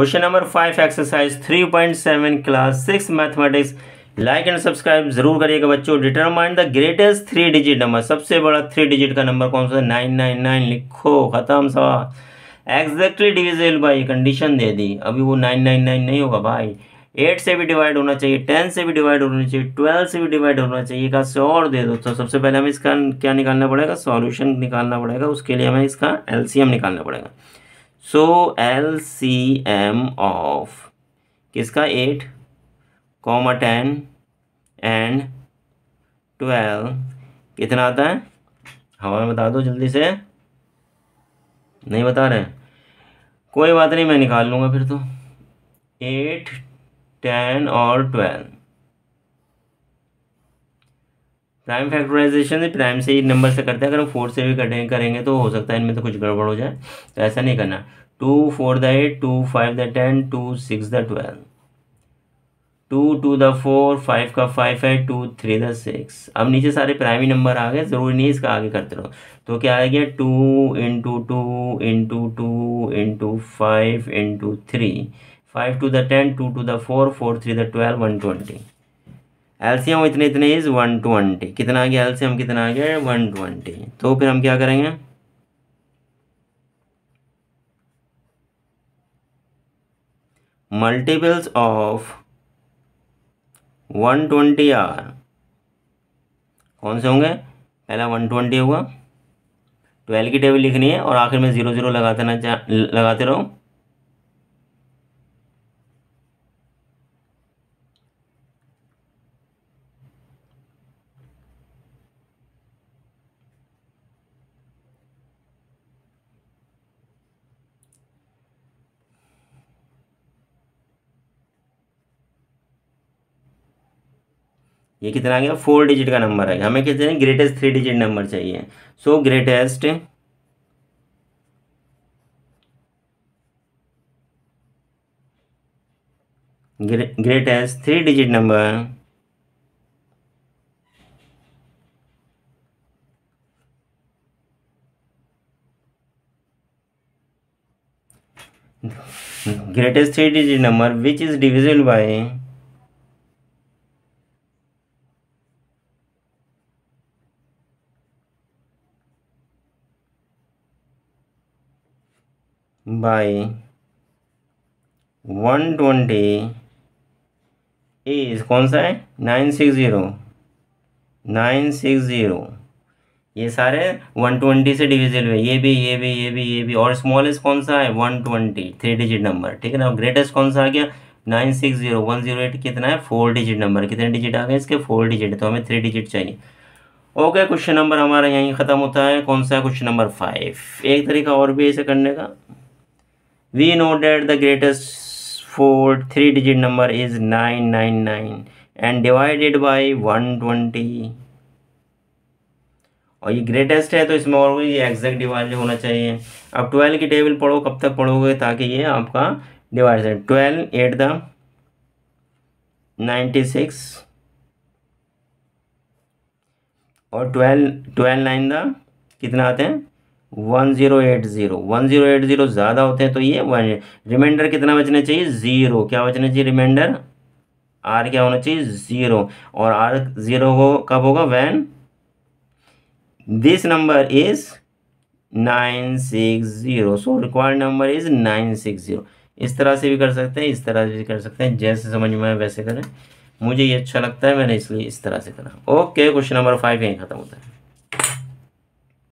question number five exercise three point seven class six mathematics like and subscribe जरूर करिएगा बच्चों determine the greatest three digit number सबसे बड़ा three digit का number कौन सा नाइन नाइन नाइन लिखो खत्म सवाल एग्जैक्टली डिविजल भाई कंडीशन दे दी अभी वो नाइन नाइन नाइन नहीं होगा भाई एट से भी डिवाइड होना चाहिए टेन से भी डिवाइड होना चाहिए ट्वेल्व से भी डिवाइड होना चाहिए का और दे दो तो सबसे पहले हमें इसका क्या निकालना पड़ेगा सॉल्यूशन निकालना पड़ेगा उसके लिए हमें इसका एलसीएम निकालना पड़ेगा so L C M of किसका eight comma ten and twelve कितना आता है हाँ, में बता दो जल्दी से नहीं बता रहे कोई बात नहीं मैं निकाल लूँगा फिर तो एट टेन और ट्वेल्व प्राइम फैक्टराइजेशन प्राइम से ही नंबर से करते हैं अगर हम फोर से भी करेंगे तो हो सकता है इनमें तो कुछ गड़बड़ हो जाए तो ऐसा नहीं करना two four the eight two five the ten two six the twelve two two the four five का फाइव है टू थ्री द सिक्स अब नीचे सारे प्राइमी नंबर आ गए ज़रूरी नहीं इसका आगे करते रहो तो क्या आ गया two into two into two into five into three five two the ten two two the four four three the twelve one twenty LCM इतने इतने इज़ वन ट्वेंटी कितना आ गया एलसीएम कितना आ गया वन ट्वेंटी तो फिर हम क्या करेंगे multiples of one twenty are कौन से होंगे पहला वन ट्वेंटी होगा ट्वेल्व की टेबल लिखनी है और आखिर में ज़ीरो ज़ीरो लगाते ना लगाते रहो ये कितना आ गया फोर डिजिट का नंबर है हमें कितने ग्रेटेस्ट थ्री डिजिट नंबर चाहिए so greatest greatest three digit number greatest three digit number which is divisible by by 120 is कौन सा है nine six zero nine six zero ये सारे वन ट्वेंटी से डिविजिबल हुए ये भी ये भी ये भी ये भी और स्मॉलेस्ट कौन सा है one twenty three digit number ठीक है ना ग्रेटेस्ट कौन सा आ गया nine six zero one zero eight कितना है फोर डिजिट नंबर कितने डिजिट आ गए इसके फोर डिजिट तो हमें थ्री डिजिट चाहिए ओके क्वेश्चन नंबर हमारा यहीं ख़त्म होता है कौन सा है क्वेश्चन नंबर फाइव एक तरीका और भी ऐसे करने का we know that the greatest four three digit number is 999 and divided by 120 और ये ग्रेटेस्ट है तो इसमें और भी एग्जैक्ट डिवाइड होना चाहिए अब ट्वेल्व की टेबल पढ़ो कब तक पढ़ोगे ताकि ये आपका डिवाइड है twelve eight the ninety six और ट्वेल्व ट्वेल्व नाइन द कितना आते हैं one zero eight zero one zero eight zero ज़्यादा होते हैं तो ये वन रिमाइंडर कितना बचना चाहिए ज़ीरो क्या बचना चाहिए रिमाइंडर आर क्या होना चाहिए ज़ीरो और आर ज़ीरो हो कब होगा when this number is nine six zero so required number is nine six zero इस तरह से भी कर सकते हैं इस तरह से भी कर सकते हैं जैसे समझ में आए वैसे करें मुझे ये अच्छा लगता है मैंने इसलिए इस तरह से करा ओके क्वेश्चन नंबर फाइव यहीं ख़त्म होता है